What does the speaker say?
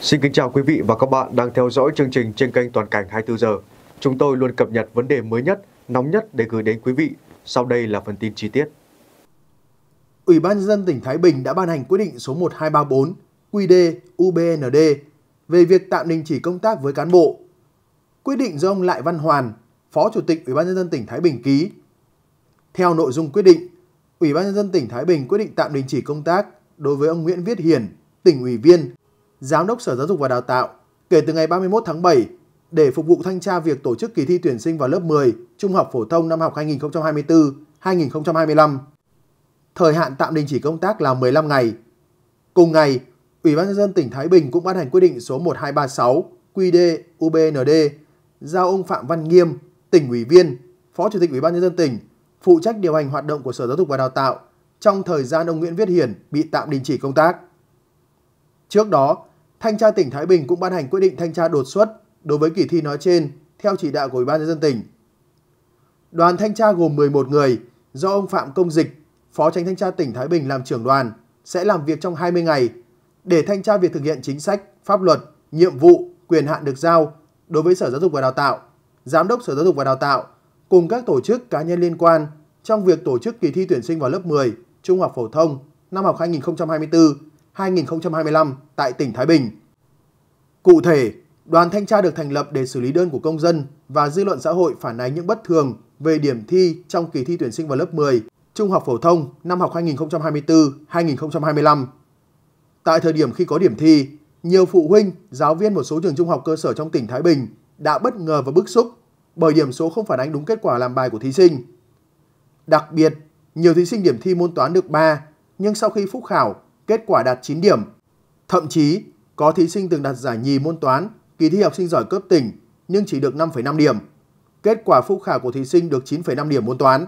Xin kính chào quý vị và các bạn đang theo dõi chương trình trên kênh Toàn cảnh 24 giờ. Chúng tôi luôn cập nhật vấn đề mới nhất, nóng nhất để gửi đến quý vị. Sau đây là phần tin chi tiết. Ủy ban nhân dân tỉnh Thái Bình đã ban hành quyết định số 1234 QD UBND về việc tạm đình chỉ công tác với cán bộ. Quyết định do ông Lại Văn Hoàn, Phó Chủ tịch Ủy ban nhân dân tỉnh Thái Bình ký. Theo nội dung quyết định, Ủy ban nhân dân tỉnh Thái Bình quyết định tạm đình chỉ công tác đối với ông Nguyễn Viết Hiền, tỉnh ủy viên, Giám đốc Sở Giáo dục và Đào tạo kể từ ngày 31 tháng 7 để phục vụ thanh tra việc tổ chức kỳ thi tuyển sinh vào lớp 10 trung học phổ thông năm học 2024-2025. Thời hạn tạm đình chỉ công tác là 15 ngày. Cùng ngày, Ủy ban nhân dân tỉnh Thái Bình cũng ban hành quyết định số 1236 QD UBND giao ông Phạm Văn Nghiêm, tỉnh ủy viên, Phó Chủ tịch Ủy ban nhân dân tỉnh phụ trách điều hành hoạt động của Sở Giáo dục và Đào tạo trong thời gian ông Nguyễn Viết Hiển bị tạm đình chỉ công tác. Trước đó, Thanh tra tỉnh Thái Bình cũng ban hành quyết định thanh tra đột xuất đối với kỳ thi nói trên theo chỉ đạo của Ủy ban nhân dân tỉnh. Đoàn thanh tra gồm 11 người do ông Phạm Công Dịch, Phó Tránh Thanh tra tỉnh Thái Bình làm trưởng đoàn sẽ làm việc trong 20 ngày để thanh tra việc thực hiện chính sách, pháp luật, nhiệm vụ, quyền hạn được giao đối với Sở Giáo dục và Đào tạo, Giám đốc Sở Giáo dục và Đào tạo cùng các tổ chức cá nhân liên quan trong việc tổ chức kỳ thi tuyển sinh vào lớp 10 trung học phổ thông năm học 2024 2025 tại tỉnh Thái Bình. Cụ thể, đoàn thanh tra được thành lập để xử lý đơn của công dân và dư luận xã hội phản ánh những bất thường về điểm thi trong kỳ thi tuyển sinh vào lớp 10 trung học phổ thông năm học 2024-2025. Tại thời điểm khi có điểm thi, nhiều phụ huynh, giáo viên một số trường trung học cơ sở trong tỉnh Thái Bình đã bất ngờ và bức xúc bởi điểm số không phản ánh đúng kết quả làm bài của thí sinh. Đặc biệt, nhiều thí sinh điểm thi môn toán được 3, nhưng sau khi phúc khảo, kết quả đạt 9 điểm. Thậm chí, có thí sinh từng đạt giải nhì môn toán, kỳ thi học sinh giỏi cấp tỉnh nhưng chỉ được 5,5 điểm. Kết quả phúc khảo của thí sinh được 9,5 điểm môn toán.